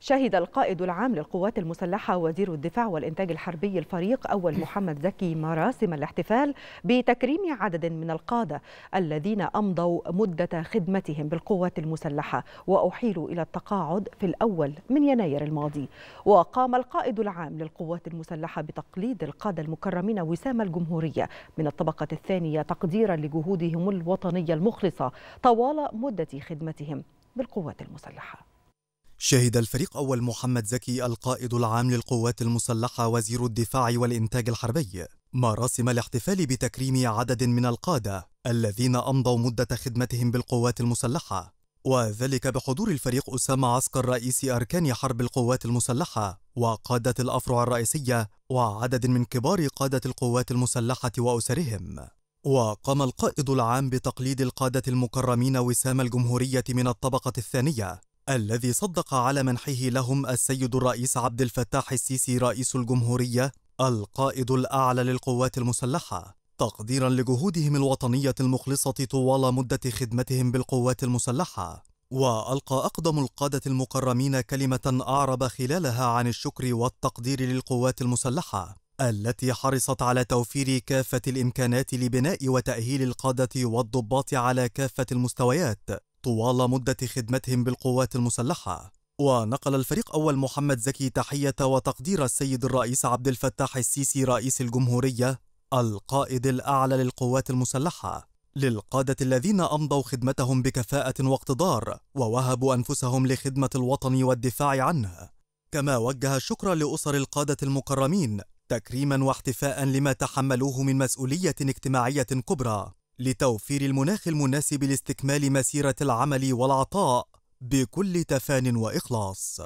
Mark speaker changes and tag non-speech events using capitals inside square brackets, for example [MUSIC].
Speaker 1: شهد القائد العام للقوات المسلحة وزير الدفاع والإنتاج الحربي الفريق أول [CLEARS THROAT] محمد زكي مراسم الاحتفال بتكريم عدد من القادة الذين أمضوا مدة خدمتهم بالقوات المسلحة وأحيلوا إلى التقاعد في الأول من يناير الماضي وقام القائد العام للقوات المسلحة بتقليد القادة المكرمين وسام الجمهورية من الطبقة الثانية تقديرا لجهودهم الوطنية المخلصة طوال مدة خدمتهم بالقوات المسلحه
Speaker 2: شهد الفريق أول محمد زكي القائد العام للقوات المسلحة وزير الدفاع والإنتاج الحربي مراسم الاحتفال بتكريم عدد من القادة الذين أمضوا مدة خدمتهم بالقوات المسلحة وذلك بحضور الفريق أسامة عسكر رئيس أركان حرب القوات المسلحة وقادة الأفرع الرئيسية وعدد من كبار قادة القوات المسلحة وأسرهم وقام القائد العام بتقليد القادة المكرمين وسام الجمهورية من الطبقة الثانية الذي صدق على منحه لهم السيد الرئيس عبد الفتاح السيسي رئيس الجمهورية القائد الأعلى للقوات المسلحة تقديرا لجهودهم الوطنية المخلصة طوال مدة خدمتهم بالقوات المسلحة وألقى أقدم القادة المكرمين كلمة أعرب خلالها عن الشكر والتقدير للقوات المسلحة التي حرصت على توفير كافة الإمكانات لبناء وتأهيل القادة والضباط على كافة المستويات طوال مدة خدمتهم بالقوات المسلحة ونقل الفريق أول محمد زكي تحية وتقدير السيد الرئيس عبد الفتاح السيسي رئيس الجمهورية القائد الأعلى للقوات المسلحة للقادة الذين أمضوا خدمتهم بكفاءة واقتدار ووهبوا أنفسهم لخدمة الوطن والدفاع عنه كما وجه الشكر لأسر القادة المكرمين تكريما واحتفاء لما تحملوه من مسؤولية اجتماعية كبرى لتوفير المناخ المناسب لاستكمال مسيرة العمل والعطاء بكل تفان وإخلاص